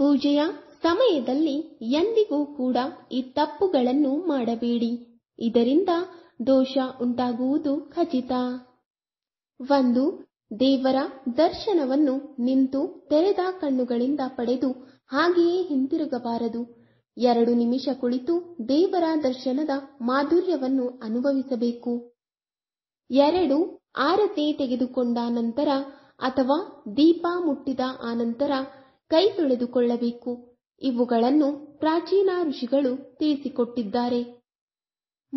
ಪೂಜೆಯ ಸಮಯದಲ್ಲಿ ಎಂದಿಗೂ ಕೂಡ ಈ ತಪ್ಪುಗಳನ್ನು ಮಾಡಬೇಡಿ ಇದರಿಂದ ದೋಷ ಉಂಟಾಗುವುದು ಖಚಿತ ಒಂದು ದೇವರ ದರ್ಶನವನ್ನು ನಿಂತು ತೆರೆದ ಕಣ್ಣುಗಳಿಂದ ಪಡೆದು ಹಾಗೆಯೇ ಹಿಂತಿರುಗಬಾರದು ಎರಡು ನಿಮಿಷ ಕುಳಿತು ದೇವರ ದರ್ಶನದ ಮಾಧುರ್ಯವನ್ನು ಅನುಭವಿಸಬೇಕು ಎರಡು ಆರತಿ ತೆಗೆದುಕೊಂಡ ನಂತರ ಅಥವಾ ದೀಪ ಮುಟ್ಟಿದ ಆನಂತರ ಕೈ ತೊಳೆದುಕೊಳ್ಳಬೇಕು ಇವುಗಳನ್ನು ಪ್ರಾಚೀನ ಋಷಿಗಳು ತಿಳಿಸಿಕೊಟ್ಟಿದ್ದಾರೆ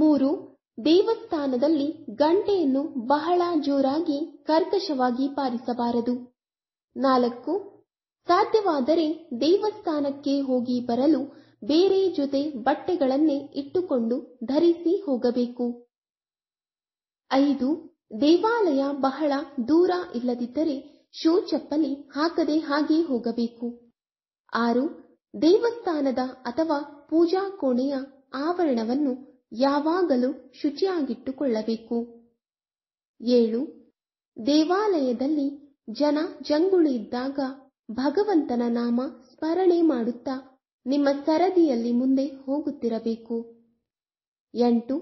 ಮೂರು ದೇವಸ್ಥಾನದಲ್ಲಿ ಗಂಟೆಯನ್ನು ಬಹಳ ಜೋರಾಗಿ ಕರ್ಕಶವಾಗಿ ಪಾರಿಸಬಾರದು ನಾಲ್ಕು ಸಾಧ್ಯವಾದರೆ ದೇವಸ್ಥಾನಕ್ಕೆ ಹೋಗಿ ಬರಲು ಬೇರೆ ಜೊತೆ ಬಟ್ಟೆಗಳನ್ನೇ ಇಟ್ಟುಕೊಂಡು ಧರಿಸಿ ಹೋಗಬೇಕು ಐದು ದೇವಾಲಯ ಬಹಳ ದೂರ ಇಲ್ಲದಿದ್ದರೆ ಶೂ ಚಪ್ಪಲಿ ಹಾಕದೆ ಹಾಗೆ ಹೋಗಬೇಕು ಆರು ದೇವಸ್ಥಾನದ ಅಥವಾ ಪೂಜಾ ಕೋಣೆಯ ಆವರಣವನ್ನು ಯಾವಾಗಲೂ ಶುಚಿಯಾಗಿಟ್ಟುಕೊಳ್ಳಬೇಕು ಏಳು ದೇವಾಲಯದಲ್ಲಿ ಜನ ಇದ್ದಾಗ ಭಗವಂತನ ನಾಮ ಸ್ಮರಣೆ ಮಾಡುತ್ತಾ ನಿಮ್ಮ ಸರದಿಯಲ್ಲಿ ಮುಂದೆ ಹೋಗುತ್ತಿರಬೇಕು ಎಂಟು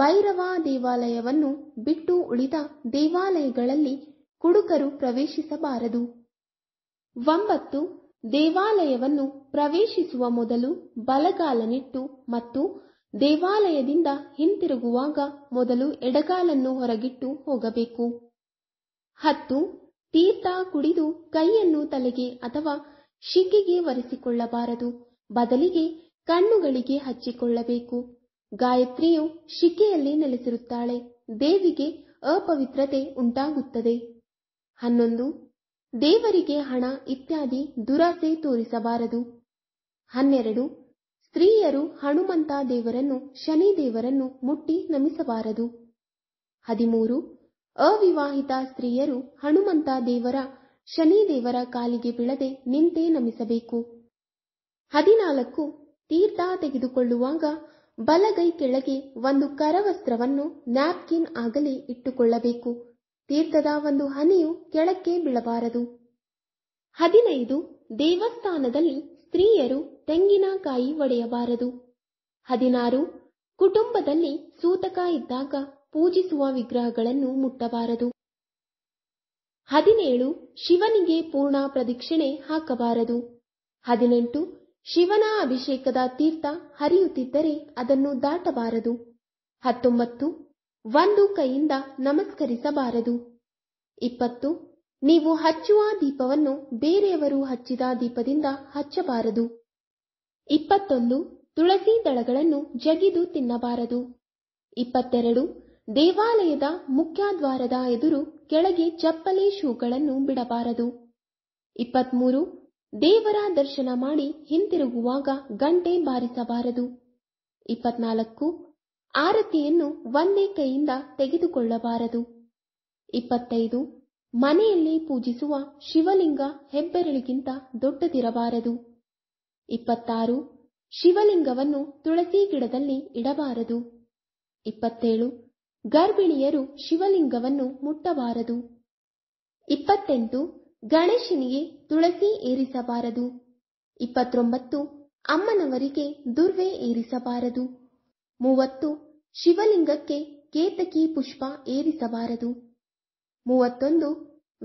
ಭೈರವ ದೇವಾಲಯವನ್ನು ಬಿಟ್ಟು ಉಳಿದ ದೇವಾಲಯಗಳಲ್ಲಿ ಕುಡುಕರು ಪ್ರವೇಶಿಸಬಾರದು ಒಂಬತ್ತು ದೇವಾಲಯವನ್ನು ಪ್ರವೇಶಿಸುವ ಮೊದಲು ಬಲಗಾಲನಿಟ್ಟು ಮತ್ತು ದೇವಾಲಯದಿಂದ ಹಿಂತಿರುಗುವಾಗ ಮೊದಲು ಎಡಗಾಲನ್ನು ಹೊರಗಿಟ್ಟು ಹೋಗಬೇಕು ಹತ್ತು ತೀರ್ಥ ಕುಡಿದು ಕೈಯನ್ನು ತಲೆಗೆ ಅಥವಾ ಶಿಕ್ಕಿಗೆ ಒರೆಸಿಕೊಳ್ಳಬಾರದು ಬದಲಿಗೆ ಕಣ್ಣುಗಳಿಗೆ ಹಚ್ಚಿಕೊಳ್ಳಬೇಕು ಗಾಯತ್ರಿಯು ಶಿಖೆಯಲ್ಲಿ ನೆಲೆಸಿರುತ್ತಾಳೆ ದೇವಿಗೆ ಅಪವಿತ್ರತೆ ಉಂಟಾಗುತ್ತದೆ ಹನ್ನೊಂದು ದೇವರಿಗೆ ಹಣ ಇತ್ಯಾದಿ ದುರಾಸೆ ತೋರಿಸಬಾರದು ಹನ್ನೆರಡು ಸ್ತ್ರೀಯರು ಹನುಮಂತ ದೇವರನ್ನು ಶನಿ ದೇವರನ್ನು ಮುಟ್ಟಿ ನಮಿಸಬಾರದು ಹದಿಮೂರು ಅವಿವಾಹಿತ ಸ್ತ್ರೀಯರು ಹನುಮಂತ ದೇವರ ಶನಿ ದೇವರ ಕಾಲಿಗೆ ಬೀಳದೆ ನಿಂತೆ ನಮಿಸಬೇಕು ಹದಿನಾಲ್ಕು ತೀರ್ಥ ತೆಗೆದುಕೊಳ್ಳುವಾಗ ಬಲಗೈ ಕೆಳಗೆ ಒಂದು ಕರವಸ್ತ್ರವನ್ನು ನ್ಯಾಪ್ಕಿನ್ ಆಗಲಿ ಇಟ್ಟುಕೊಳ್ಳಬೇಕು ತೀರ್ಥದ ಒಂದು ಹನಿಯು ಕೆಳಕ್ಕೆ ಬೀಳಬಾರದು ಹದಿನೈದು ದೇವಸ್ಥಾನದಲ್ಲಿ ಸ್ತ್ರೀಯರು ತೆಂಗಿನಕಾಯಿ ಒಡೆಯಬಾರದು ಹದಿನಾರು ಕುಟುಂಬದಲ್ಲಿ ಸೂತಕ ಇದ್ದಾಗ ಪೂಜಿಸುವ ವಿಗ್ರಹಗಳನ್ನು ಮುಟ್ಟಬಾರದು ಹದಿನೇಳು ಶಿವನಿಗೆ ಪೂರ್ಣ ಪ್ರದಕ್ಷಿಣೆ ಹಾಕಬಾರದು ಹದಿನೆಂಟು ಶಿವನ ಅಭಿಷೇಕದ ತೀರ್ಥ ಹರಿಯುತ್ತಿದ್ದರೆ ಅದನ್ನು ದಾಟಬಾರದು ಹತ್ತೊಂಬತ್ತು ಒಂದು ಕೈಯಿಂದ ನಮಸ್ಕರಿಸಬಾರದು ಇಪ್ಪತ್ತು ನೀವು ಹಚ್ಚುವ ದೀಪವನ್ನು ಬೇರೆಯವರು ಹಚ್ಚಿದ ದೀಪದಿಂದ ಹಚ್ಚಬಾರದು ಇಪ್ಪತ್ತೊಂದು ತುಳಸಿ ದಳಗಳನ್ನು ಜಗಿದು ತಿನ್ನಬಾರದು ಇಪ್ಪತ್ತೆರಡು ದೇವಾಲಯದ ಮುಖ್ಯದ್ವಾರದ ಎದುರು ಕೆಳಗೆ ಚಪ್ಪಲಿ ಶೂಗಳನ್ನು ಬಿಡಬಾರದು ಇಪ್ಪತ್ಮೂರು ದೇವರ ದರ್ಶನ ಮಾಡಿ ಹಿಂತಿರುಗುವಾಗ ಗಂಟೆ ಬಾರಿಸಬಾರದು ಇಪ್ಪತ್ನಾಲ್ಕು ಆರತಿಯನ್ನು ಒಂದೇ ಕೈಯಿಂದ ತೆಗೆದುಕೊಳ್ಳಬಾರದು ಇಪ್ಪತ್ತೈದು ಮನೆಯಲ್ಲಿ ಪೂಜಿಸುವ ಶಿವಲಿಂಗ ಹೆಬ್ಬೆರಳಿಗಿಂತ ದೊಡ್ಡದಿರಬಾರದು ಇಪ್ಪತ್ತಾರು ಶಿವಲಿಂಗವನ್ನು ತುಳಸಿ ಗಿಡದಲ್ಲಿ ಇಡಬಾರದು ಇಪ್ಪತ್ತೇಳು ಗರ್ಭಿಣಿಯರು ಶಿವಲಿಂಗವನ್ನು ಮುಟ್ಟಬಾರದು ಇಪ್ಪತ್ತೆಂಟು ಗಣೇಶನಿಗೆ ತುಳಸಿ ಏರಿಸಬಾರದು ಇಪ್ಪತ್ತೊಂಬತ್ತು ಅಮ್ಮನವರಿಗೆ ದುರ್ವೆ ಏರಿಸಬಾರದು ಮೂವತ್ತು ಶಿವಲಿಂಗಕ್ಕೆ ಕೇತಕಿ ಪುಷ್ಪ ಏರಿಸಬಾರದು ಮೂವತ್ತೊಂದು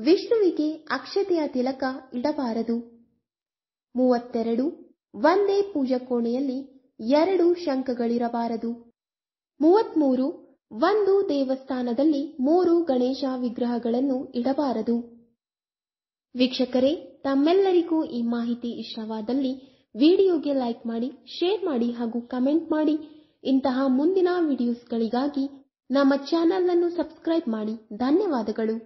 ವಿಷ್ಣುವಿಗೆ ಅಕ್ಷತೆಯ ತಿಲಕ ಇಡಬಾರದು ಮೂವತ್ತೆರಡು ಒಂದೇ ಕೋಣೆಯಲ್ಲಿ ಎರಡು ಶಂಕಗಳಿರಬಾರದು ಮೂವತ್ಮೂರು ಒಂದು ದೇವಸ್ಥಾನದಲ್ಲಿ ಮೂರು ಗಣೇಶ ವಿಗ್ರಹಗಳನ್ನು ಇಡಬಾರದು ವೀಕ್ಷಕರೇ ತಮ್ಮೆಲ್ಲರಿಗೂ ಈ ಮಾಹಿತಿ ಇಷ್ಟವಾದಲ್ಲಿ ವಿಡಿಯೋಗೆ ಲೈಕ್ ಮಾಡಿ ಶೇರ್ ಮಾಡಿ ಹಾಗೂ ಕಮೆಂಟ್ ಮಾಡಿ ಇಂತಹ ಮುಂದಿನ ವಿಡಿಯೋಸ್ಗಳಿಗಾಗಿ ನಮ್ಮ ಚಾನೆಲ್ ಅನ್ನು ಸಬ್ಸ್ಕ್ರೈಬ್ ಮಾಡಿ ಧನ್ಯವಾದಗಳು